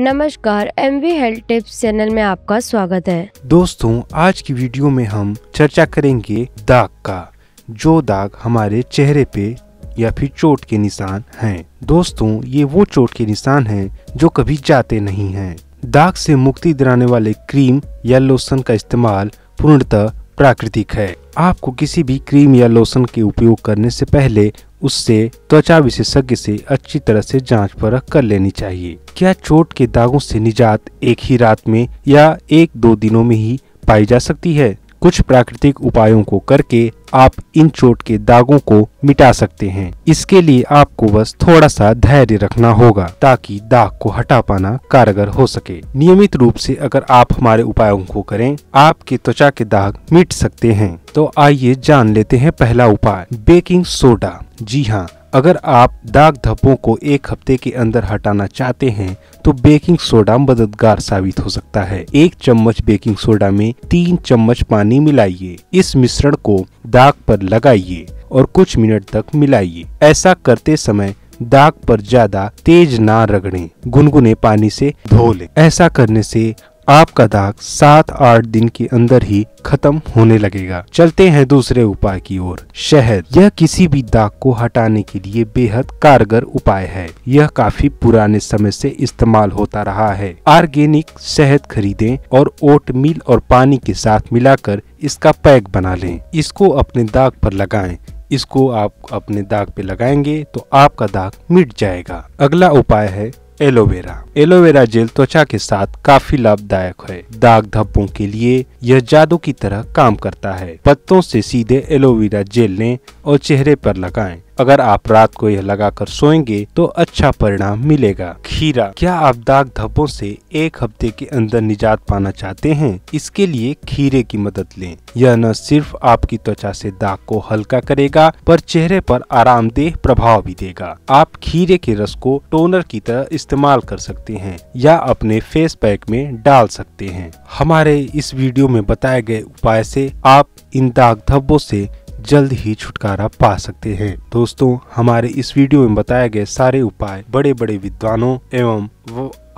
नमस्कार M V health tips channel में आपका स्वागत है दोस्तों आज की वीडियो में हम चर्चा करेंगे दाग का जो दाग हमारे चेहरे पे या फिर चोट के निशान हैं। दोस्तों ये वो चोट के निशान हैं जो कभी जाते नहीं हैं। दाग से मुक्ति दिलाने वाले क्रीम या लोशन का इस्तेमाल पूर्णतः प्राकृतिक है आपको किसी भी क्रीम या लोशन के उपयोग करने से पहले उससे त्वचा विशेषज्ञ से अच्छी तरह से जांच परख कर लेनी चाहिए क्या चोट के दागों से निजात एक ही रात में या एक दो दिनों में ही पाई जा सकती है कुछ प्राकृतिक उपायों को करके आप इन चोट के दागों को मिटा सकते हैं इसके लिए आपको बस थोड़ा सा धैर्य रखना होगा ताकि दाग को हटा पाना कारगर हो सके नियमित रूप से अगर आप हमारे उपायों को करें आपके त्वचा के दाग मिट सकते हैं तो आइए जान लेते हैं पहला उपाय बेकिंग सोडा जी हाँ अगर आप दाग धब्बों को एक हफ्ते के अंदर हटाना चाहते हैं तो बेकिंग सोडा मददगार साबित हो सकता है एक चम्मच बेकिंग सोडा में तीन चम्मच पानी मिलाइए इस मिश्रण को दाग पर लगाइए और कुछ मिनट तक मिलाइए ऐसा करते समय दाग पर ज्यादा तेज ना रगड़ें गुनगुने पानी से धो लें ऐसा करने से आपका दाग सात आठ दिन के अंदर ही खत्म होने लगेगा चलते हैं दूसरे उपाय की ओर शहद यह किसी भी दाग को हटाने के लिए बेहद कारगर उपाय है यह काफी पुराने समय से इस्तेमाल होता रहा है ऑर्गेनिक शहद खरीदें और ओट मिल और पानी के साथ मिलाकर इसका पैक बना लें इसको अपने दाग पर लगाएं इसको आप अपने दाग पे लगाएंगे तो आपका दाग मिट जाएगा अगला उपाय है एलोवेरा एलोवेरा जेल त्वचा के साथ काफी लाभदायक है दाग धब्बों के लिए यह जादू की तरह काम करता है पत्तों से सीधे एलोवेरा जेल लें और चेहरे पर लगाएं अगर आप रात को यह लगाकर सोएंगे तो अच्छा परिणाम मिलेगा खीरा क्या आप दाग धब्बों से एक हफ्ते के अंदर निजात पाना चाहते हैं इसके लिए खीरे की मदद लें यह न सिर्फ आपकी त्वचा से दाग को हल्का करेगा पर चेहरे पर आरामदेह प्रभाव भी देगा आप खीरे के रस को टोनर की तरह इस्तेमाल कर सकते हैं या अपने फेस पैक में डाल सकते हैं हमारे इस वीडियो में बताए गए उपाय से आप इन दाग धब्बों से जल्द ही छुटकारा पा सकते हैं दोस्तों हमारे इस वीडियो में बताए गए सारे उपाय बड़े बड़े विद्वानों एवं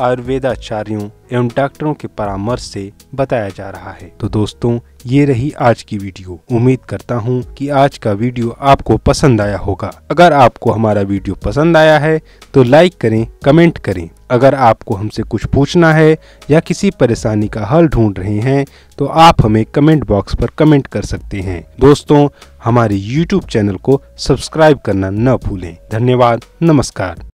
आयुर्वेदाचार्यों एवं डॉक्टरों के परामर्श से बताया जा रहा है तो दोस्तों ये रही आज की वीडियो उम्मीद करता हूँ कि आज का वीडियो आपको पसंद आया होगा अगर आपको हमारा वीडियो पसंद आया है तो लाइक करें कमेंट करें अगर आपको हमसे कुछ पूछना है या किसी परेशानी का हल ढूंढ रहे हैं तो आप हमें कमेंट बॉक्स पर कमेंट कर सकते हैं दोस्तों हमारे यूट्यूब चैनल को सब्सक्राइब करना न भूलें धन्यवाद नमस्कार